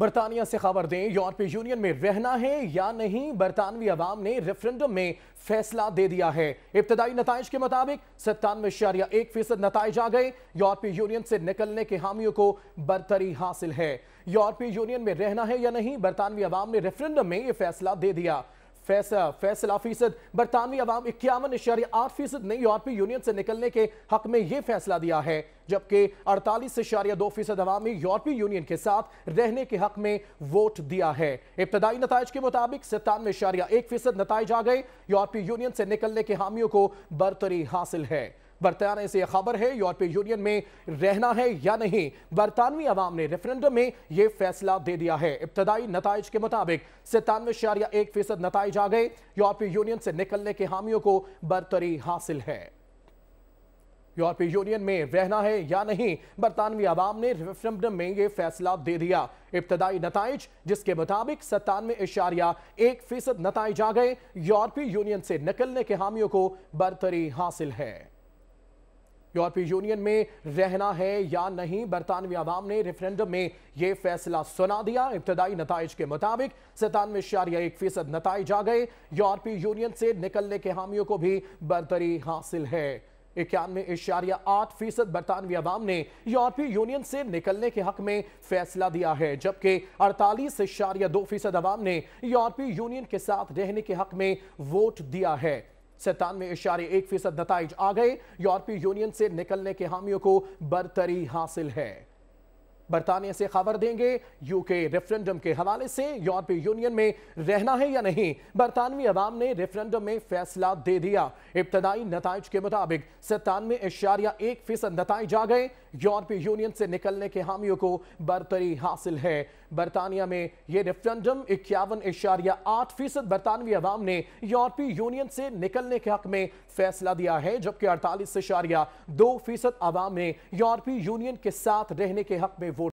बरतानिया से खबर दें यूरोपीय यूनियन में रहना है या नहीं बरतानवी अवाम ने रेफरेंडम में फैसला दे दिया है इब्तदाई नतज के मुताबिक सत्तानवे शारिया एक फीसद नतज आ गए यूरोपीय यूनियन से निकलने के हामियों को बरतरी हासिल है यूरोपीय यूनियन में रहना है या नहीं बरतानवी अवाम ने रेफरेंडम में यह फैसला दे दिया फैसला फैसला फीसद बरतानवी अवाम इक्यावन इशारे आठ फीसद ने यूरोपीय यूनियन से निकलने के हक में यह फैसला दिया है जबकि अड़तालीस इशारिया दो फीसद अवामी यूरोपीय यूनियन के साथ रहने के हक में वोट दिया है इब्तदाई नतज के मुताबिक सत्तानवे इशारिया एक फीसद नतज आ गए यूरोपीय यूनियन से निकलने के हामियों को बरतरी हासिल है बरताना से यह खबर है यूरोपीय यूनियन में रहना है या नहीं बरतानवी आवाम ने रेफरेंडम में यह फैसला दे दिया है इब्तदाई नतज के मुताबिक सतानवे शरिया एक फीसद नतज आ गए यूरोपीय यूनियन से निकलने के हामियों को बरतरी हासिल है यूरोपीय यूनियन में रहना है या नहीं बरतानवी आवाम ने रेफरेंडम में यह फैसला दे दिया इब्तदाई नतज जिसके मुताबिक सत्तानवे इशारिया एक फीसद नतज आ गए यूरोपीय यूनियन से निकलने के हामियों को बरतरी हासिल है यूरोपीय यूनियन में रहना है या नहीं बरतानवी आवाम ने रेफरेंडम में यह फैसला सुना दिया इब्तदाई नतज के मुताबिक सतानवे इशारिया एक फीसद नतज आ गए यूरोपीय यूनियन से निकलने के हामियों को भी बरतरी हासिल है इक्यानवे इशारिया आठ फीसद बरतानवी आवाम ने यूरोपीय यूनियन से निकलने के हक में फैसला दिया है जबकि अड़तालीस इशारिया दो फीसद आवाम ने यूरोपीय यूनियन के साथ रहने के हक में वोट दिया है सत्तानवे इशारे एक फीसद नतज आ गए यूरोपीय यूनियन से निकलने के हामियों को बरतरी हासिल है बरतानिया से खबर देंगे यूके रेफरेंडम के हवाले से यूरोपीय यूनियन में रहना है या नहीं बरतानवी अवाम ने रेफरेंडम में फैसला दे दिया इब्तदाई नतज के मुताबिक सत्तानवे इशारिया एक फीसद नतज आ गए यूरोपीय यूनियन से निकलने के हामियों को बरतरी हासिल है बरतानिया में यह रेफरेंडम इक्यावन इशारिया आठ फीसद बरतानवी अवाम ने यूरोपीय यूनियन से निकलने के हक में फैसला दिया है जबकि अड़तालीस इशारिया दो फीसद अवाम ने यूरोपीय यूनियन के साथ रहने के हक में वोट